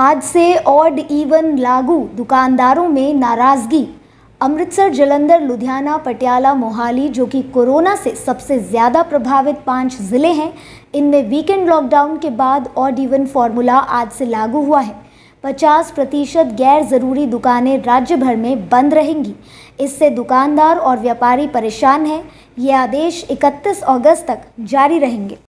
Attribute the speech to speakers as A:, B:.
A: आज से odd even लागू दुकानदारों में नाराज़गी अमृतसर जलंधर लुधियाना पटियाला मोहाली जो कि कोरोना से सबसे ज़्यादा प्रभावित पांच ज़िले हैं इनमें वीकेंड लॉकडाउन के बाद ऑड इवन फार्मूला आज से लागू हुआ है 50 प्रतिशत गैर ज़रूरी दुकानें राज्य भर में बंद रहेंगी इससे दुकानदार और व्यापारी परेशान हैं ये आदेश 31 अगस्त तक जारी रहेंगे